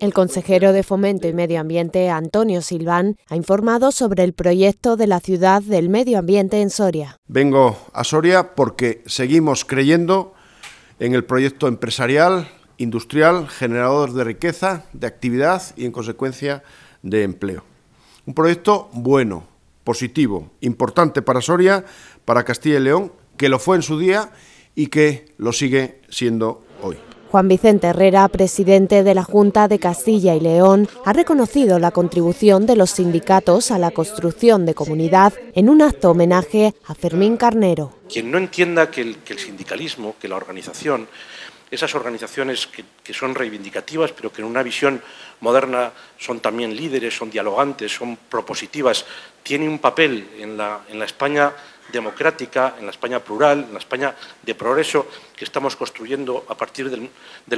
El consejero de Fomento y Medio Ambiente, Antonio Silván, ha informado sobre el proyecto de la ciudad del medio ambiente en Soria. Vengo a Soria porque seguimos creyendo en el proyecto empresarial, industrial, generador de riqueza, de actividad y, en consecuencia, de empleo. Un proyecto bueno, positivo, importante para Soria, para Castilla y León, que lo fue en su día y que lo sigue siendo hoy. Juan Vicente Herrera, presidente de la Junta de Castilla y León, ha reconocido la contribución de los sindicatos a la construcción de comunidad en un acto homenaje a Fermín Carnero. Quien no entienda que el, sindicalismo, que la organización, esas organizaciones que, son reivindicativas, pero que en una visión moderna son también líderes, son dialogantes, son propositivas, tiene un papel en la España democrática, en la España plural, en la España de progreso que estamos construyendo a partir del,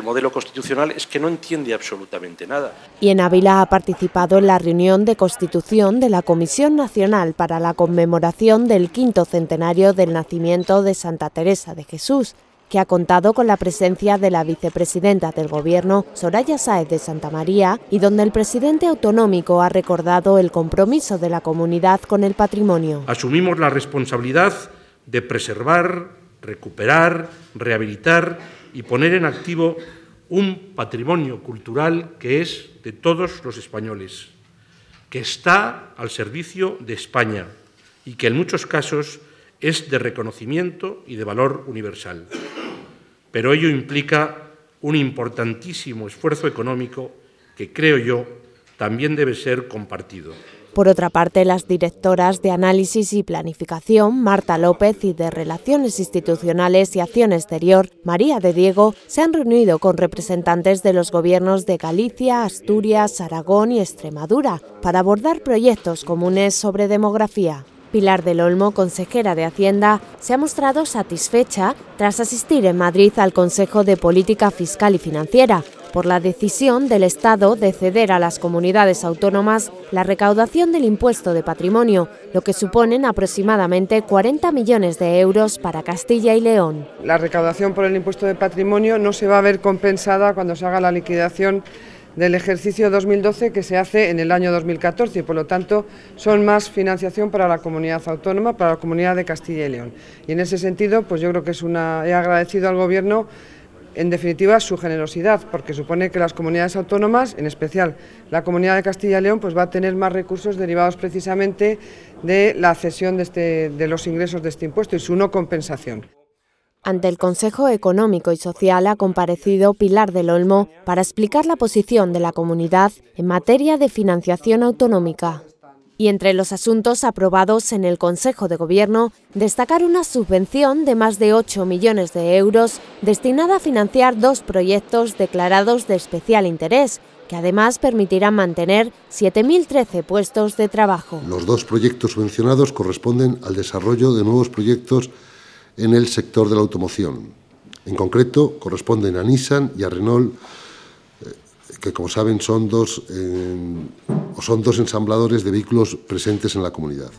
modelo constitucional es que no entiende absolutamente nada. Y en Ávila ha participado en la reunión de constitución de la Comisión Nacional para la conmemoración del quinto centenario del nacimiento de Santa Teresa de Jesús, que ha contado con la presencia de la vicepresidenta del Gobierno, Soraya Saez de Santa María, y donde el presidente autonómico ha recordado el compromiso de la comunidad con el patrimonio. Asumimos la responsabilidad de preservar, recuperar, rehabilitar y poner en activo un patrimonio cultural que es de todos los españoles, que está al servicio de España y que en muchos casos es de reconocimiento y de valor universal pero ello implica un importantísimo esfuerzo económico que creo yo también debe ser compartido. Por otra parte, las directoras de Análisis y Planificación, Marta López, y de Relaciones Institucionales y Acción Exterior, María de Diego, se han reunido con representantes de los gobiernos de Galicia, Asturias, Aragón y Extremadura para abordar proyectos comunes sobre demografía. Pilar del Olmo, consejera de Hacienda, se ha mostrado satisfecha tras asistir en Madrid al Consejo de Política Fiscal y Financiera por la decisión del Estado de ceder a las comunidades autónomas la recaudación del impuesto de patrimonio, lo que suponen aproximadamente 40 millones de euros para Castilla y León. La recaudación por el impuesto de patrimonio no se va a ver compensada cuando se haga la liquidación del ejercicio 2012 que se hace en el año 2014 y por lo tanto son más financiación para la comunidad autónoma, para la comunidad de Castilla y León. Y en ese sentido, pues yo creo que es una, he agradecido al Gobierno en definitiva su generosidad, porque supone que las comunidades autónomas, en especial la comunidad de Castilla y León, pues va a tener más recursos derivados precisamente de la cesión de, este, de los ingresos de este impuesto y su no compensación. Ante el Consejo Económico y Social ha comparecido Pilar del Olmo para explicar la posición de la comunidad en materia de financiación autonómica. Y entre los asuntos aprobados en el Consejo de Gobierno, destacar una subvención de más de 8 millones de euros destinada a financiar dos proyectos declarados de especial interés, que además permitirán mantener 7.013 puestos de trabajo. Los dos proyectos mencionados corresponden al desarrollo de nuevos proyectos en el sector de la automoción. En concreto, corresponden a Nissan y a Renault, eh, que como saben son dos, eh, son dos ensambladores de vehículos presentes en la comunidad.